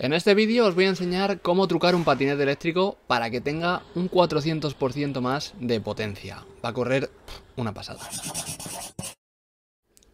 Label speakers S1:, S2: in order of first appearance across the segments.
S1: En este vídeo os voy a enseñar cómo trucar un patinete eléctrico para que tenga un 400% más de potencia. Va a correr una pasada.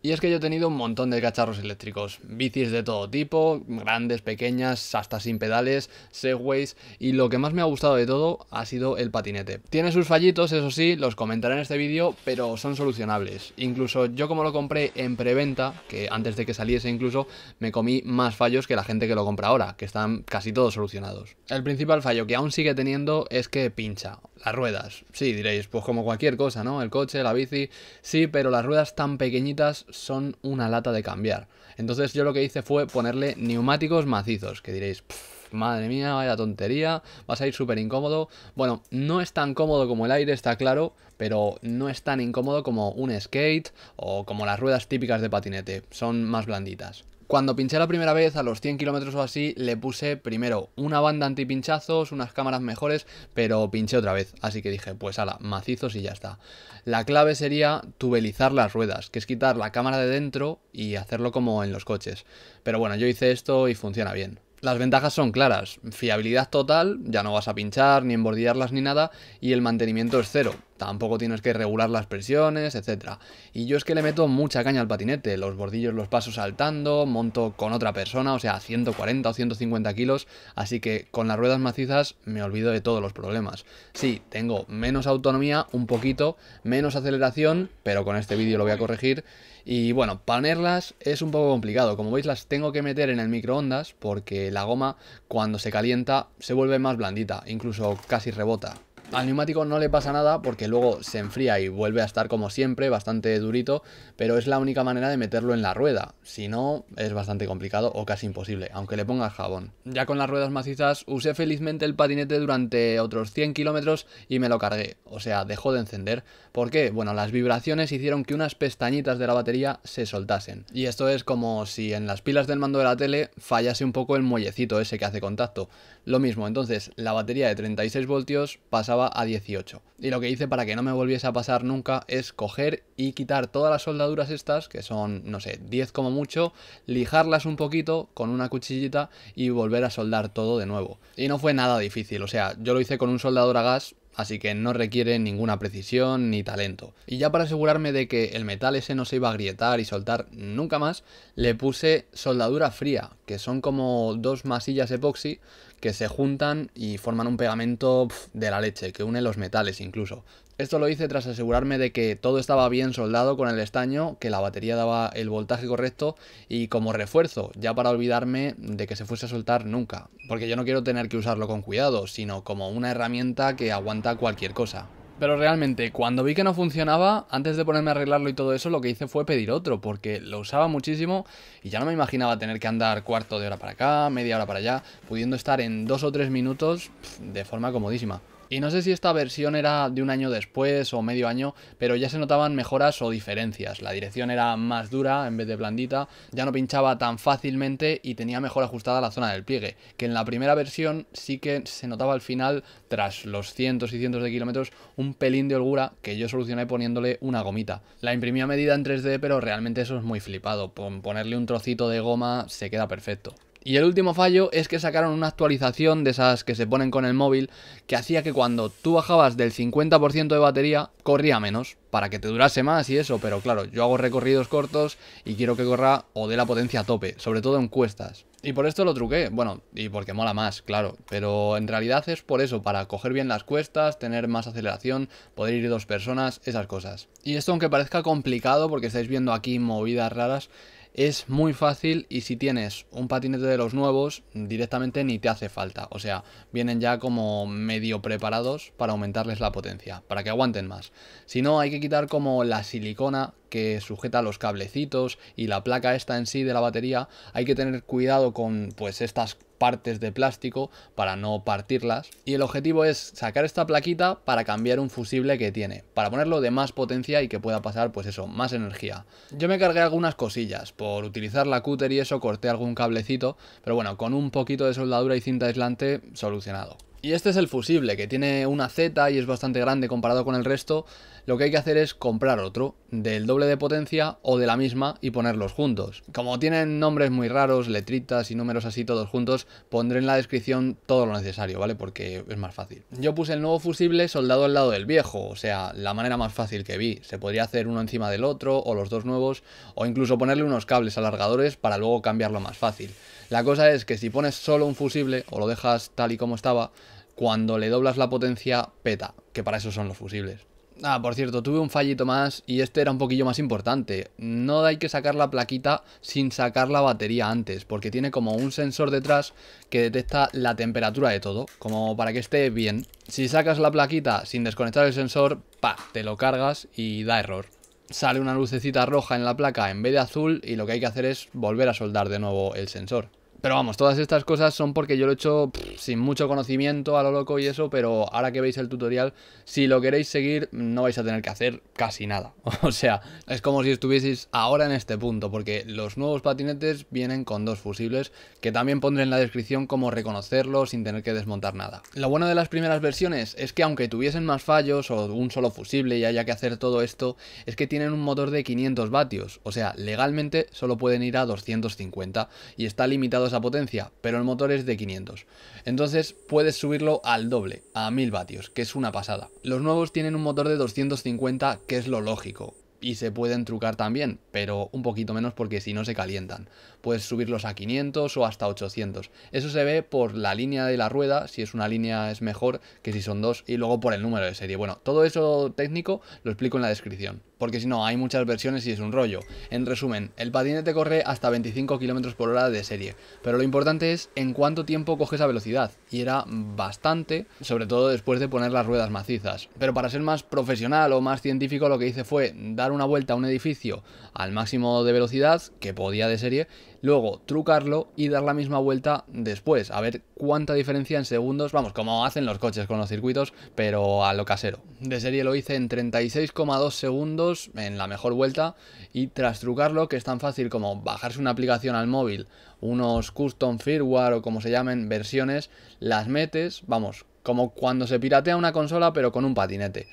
S1: Y es que yo he tenido un montón de cacharros eléctricos, bicis de todo tipo, grandes, pequeñas, hasta sin pedales, segways, y lo que más me ha gustado de todo ha sido el patinete. Tiene sus fallitos, eso sí, los comentaré en este vídeo, pero son solucionables. Incluso yo como lo compré en preventa, que antes de que saliese incluso, me comí más fallos que la gente que lo compra ahora, que están casi todos solucionados. El principal fallo que aún sigue teniendo es que pincha, las ruedas. Sí, diréis, pues como cualquier cosa, ¿no? El coche, la bici, sí, pero las ruedas tan pequeñitas son una lata de cambiar. Entonces yo lo que hice fue ponerle neumáticos macizos, que diréis, madre mía, vaya tontería, vas a ir súper incómodo. Bueno, no es tan cómodo como el aire, está claro, pero no es tan incómodo como un skate o como las ruedas típicas de patinete, son más blanditas. Cuando pinché la primera vez, a los 100 kilómetros o así, le puse primero una banda antipinchazos, unas cámaras mejores, pero pinché otra vez. Así que dije, pues ala, macizos y ya está. La clave sería tubelizar las ruedas, que es quitar la cámara de dentro y hacerlo como en los coches. Pero bueno, yo hice esto y funciona bien. Las ventajas son claras, fiabilidad total, ya no vas a pinchar, ni embordearlas ni nada, y el mantenimiento es cero, Tampoco tienes que regular las presiones, etc. Y yo es que le meto mucha caña al patinete, los bordillos los paso saltando, monto con otra persona, o sea, 140 o 150 kilos, así que con las ruedas macizas me olvido de todos los problemas. Sí, tengo menos autonomía, un poquito, menos aceleración, pero con este vídeo lo voy a corregir. Y bueno, ponerlas es un poco complicado, como veis las tengo que meter en el microondas porque la goma cuando se calienta se vuelve más blandita, incluso casi rebota. Al neumático no le pasa nada porque luego se enfría y vuelve a estar como siempre, bastante durito, pero es la única manera de meterlo en la rueda. Si no, es bastante complicado o casi imposible, aunque le pongas jabón. Ya con las ruedas macizas, usé felizmente el patinete durante otros 100 kilómetros y me lo cargué, o sea, dejó de encender. ¿Por qué? Bueno, las vibraciones hicieron que unas pestañitas de la batería se soltasen. Y esto es como si en las pilas del mando de la tele fallase un poco el muellecito ese que hace contacto. Lo mismo, entonces la batería de 36 voltios pasaba a 18. Y lo que hice para que no me volviese a pasar nunca es coger y quitar todas las soldaduras estas, que son, no sé, 10 como mucho, lijarlas un poquito con una cuchillita y volver a soldar todo de nuevo. Y no fue nada difícil, o sea, yo lo hice con un soldador a gas así que no requiere ninguna precisión ni talento. Y ya para asegurarme de que el metal ese no se iba a grietar y soltar nunca más, le puse soldadura fría, que son como dos masillas epoxi que se juntan y forman un pegamento de la leche, que une los metales incluso. Esto lo hice tras asegurarme de que todo estaba bien soldado con el estaño, que la batería daba el voltaje correcto y como refuerzo, ya para olvidarme de que se fuese a soltar nunca, porque yo no quiero tener que usarlo con cuidado, sino como una herramienta que aguanta cualquier cosa. Pero realmente, cuando vi que no funcionaba, antes de ponerme a arreglarlo y todo eso, lo que hice fue pedir otro, porque lo usaba muchísimo y ya no me imaginaba tener que andar cuarto de hora para acá, media hora para allá, pudiendo estar en dos o tres minutos de forma comodísima. Y no sé si esta versión era de un año después o medio año, pero ya se notaban mejoras o diferencias. La dirección era más dura en vez de blandita, ya no pinchaba tan fácilmente y tenía mejor ajustada la zona del pliegue, que en la primera versión sí que se notaba al final, tras los cientos y cientos de kilómetros, un pelín de holgura que yo solucioné poniéndole una gomita. La imprimí a medida en 3D, pero realmente eso es muy flipado. ponerle un trocito de goma se queda perfecto. Y el último fallo es que sacaron una actualización de esas que se ponen con el móvil que hacía que cuando tú bajabas del 50% de batería corría menos para que te durase más y eso, pero claro, yo hago recorridos cortos y quiero que corra o dé la potencia a tope, sobre todo en cuestas. Y por esto lo truqué, bueno, y porque mola más, claro, pero en realidad es por eso, para coger bien las cuestas, tener más aceleración, poder ir dos personas, esas cosas. Y esto aunque parezca complicado porque estáis viendo aquí movidas raras, es muy fácil y si tienes un patinete de los nuevos, directamente ni te hace falta. O sea, vienen ya como medio preparados para aumentarles la potencia, para que aguanten más. Si no, hay que quitar como la silicona que sujeta los cablecitos y la placa esta en sí de la batería, hay que tener cuidado con pues estas partes de plástico para no partirlas y el objetivo es sacar esta plaquita para cambiar un fusible que tiene para ponerlo de más potencia y que pueda pasar pues eso más energía yo me cargué algunas cosillas por utilizar la cúter y eso corté algún cablecito pero bueno con un poquito de soldadura y cinta aislante solucionado y este es el fusible, que tiene una Z y es bastante grande comparado con el resto. Lo que hay que hacer es comprar otro, del doble de potencia o de la misma, y ponerlos juntos. Como tienen nombres muy raros, letritas y números así todos juntos, pondré en la descripción todo lo necesario, ¿vale? Porque es más fácil. Yo puse el nuevo fusible soldado al lado del viejo, o sea, la manera más fácil que vi. Se podría hacer uno encima del otro, o los dos nuevos, o incluso ponerle unos cables alargadores para luego cambiarlo más fácil. La cosa es que si pones solo un fusible, o lo dejas tal y como estaba, cuando le doblas la potencia, peta, que para eso son los fusibles. Ah, por cierto, tuve un fallito más y este era un poquillo más importante. No hay que sacar la plaquita sin sacar la batería antes, porque tiene como un sensor detrás que detecta la temperatura de todo, como para que esté bien. Si sacas la plaquita sin desconectar el sensor, pa, te lo cargas y da error. Sale una lucecita roja en la placa en vez de azul y lo que hay que hacer es volver a soldar de nuevo el sensor. Pero vamos, todas estas cosas son porque yo lo he hecho sin mucho conocimiento a lo loco y eso, pero ahora que veis el tutorial, si lo queréis seguir, no vais a tener que hacer casi nada. O sea, es como si estuvieseis ahora en este punto, porque los nuevos patinetes vienen con dos fusibles, que también pondré en la descripción cómo reconocerlos sin tener que desmontar nada. Lo bueno de las primeras versiones es que aunque tuviesen más fallos o un solo fusible y haya que hacer todo esto, es que tienen un motor de 500 vatios, o sea, legalmente solo pueden ir a 250 y está limitados potencia, pero el motor es de 500. Entonces puedes subirlo al doble, a 1000 vatios, que es una pasada. Los nuevos tienen un motor de 250, que es lo lógico. Y se pueden trucar también, pero un poquito menos porque si no se calientan. Puedes subirlos a 500 o hasta 800. Eso se ve por la línea de la rueda, si es una línea es mejor que si son dos, y luego por el número de serie. Bueno, todo eso técnico lo explico en la descripción porque si no hay muchas versiones y es un rollo. En resumen, el patinete corre hasta 25 km por hora de serie, pero lo importante es en cuánto tiempo coge esa velocidad, y era bastante, sobre todo después de poner las ruedas macizas. Pero para ser más profesional o más científico lo que hice fue dar una vuelta a un edificio al máximo de velocidad que podía de serie luego trucarlo y dar la misma vuelta después, a ver cuánta diferencia en segundos, vamos, como hacen los coches con los circuitos, pero a lo casero. De serie lo hice en 36,2 segundos en la mejor vuelta y tras trucarlo, que es tan fácil como bajarse una aplicación al móvil, unos custom firmware o como se llamen versiones, las metes, vamos, como cuando se piratea una consola pero con un patinete,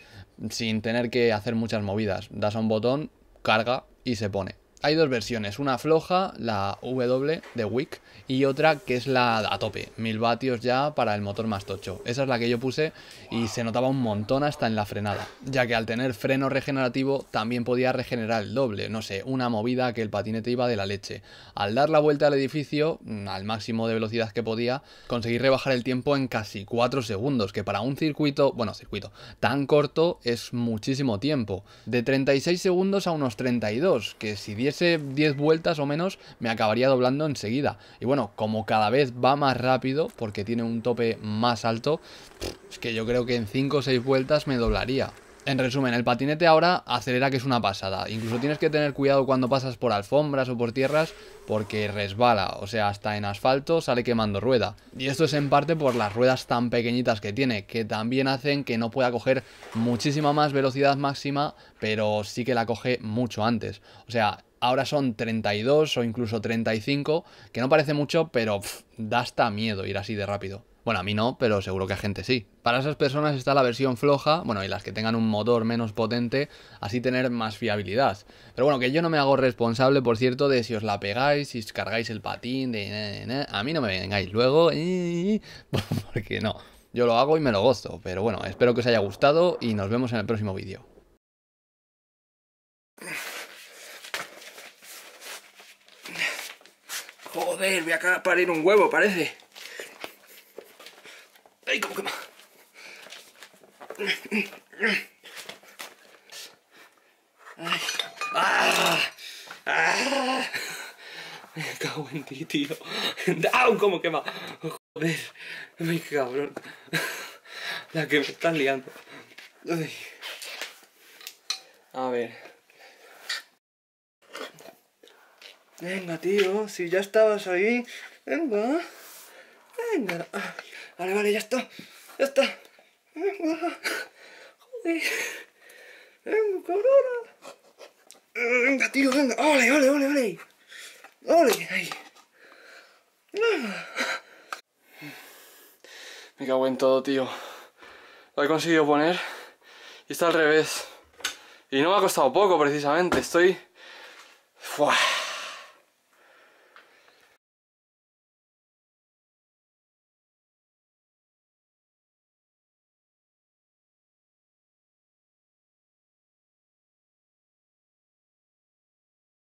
S1: sin tener que hacer muchas movidas. Das a un botón, carga y se pone hay dos versiones, una floja, la W de Wick, y otra que es la a tope, 1000 vatios ya para el motor más tocho. Esa es la que yo puse y se notaba un montón hasta en la frenada, ya que al tener freno regenerativo también podía regenerar el doble, no sé, una movida que el patinete iba de la leche. Al dar la vuelta al edificio, mm, al máximo de velocidad que podía, conseguí rebajar el tiempo en casi 4 segundos, que para un circuito, bueno, circuito tan corto es muchísimo tiempo. De 36 segundos a unos 32, que si 10 10 vueltas o menos, me acabaría doblando enseguida. Y bueno, como cada vez va más rápido, porque tiene un tope más alto, es que yo creo que en 5 o 6 vueltas me doblaría. En resumen, el patinete ahora acelera que es una pasada. Incluso tienes que tener cuidado cuando pasas por alfombras o por tierras porque resbala, o sea, hasta en asfalto sale quemando rueda. Y esto es en parte por las ruedas tan pequeñitas que tiene, que también hacen que no pueda coger muchísima más velocidad máxima, pero sí que la coge mucho antes. O sea, ahora son 32 o incluso 35, que no parece mucho, pero da hasta miedo ir así de rápido. Bueno, a mí no, pero seguro que a gente sí. Para esas personas está la versión floja, bueno, y las que tengan un motor menos potente, así tener más fiabilidad. Pero bueno, que yo no me hago responsable, por cierto, de si os la pegáis, si os cargáis el patín, de... a mí no me vengáis luego, porque no. Yo lo hago y me lo gozo, pero bueno, espero que os haya gustado y nos vemos en el próximo vídeo. Joder, voy a parir un huevo, parece. Ay, cómo quema. Ay. ¡Ah! ¡Ah! Me cago en ti, tío. ¡Ah, ¡Cómo quema! Joder, mi cabrón. La que me están liando. Ay. A ver. Venga, tío, si ya estabas ahí. Venga. Venga. Ah, vale, vale, ya está. Ya está. Venga. Joder. Venga, cabrón Venga, tío, venga. Ole, ah, ole, ole, ole. Ole. Ahí. Ah. Me cago en todo, tío. Lo he conseguido poner y está al revés. Y no me ha costado poco, precisamente. Estoy... ¡Fuah!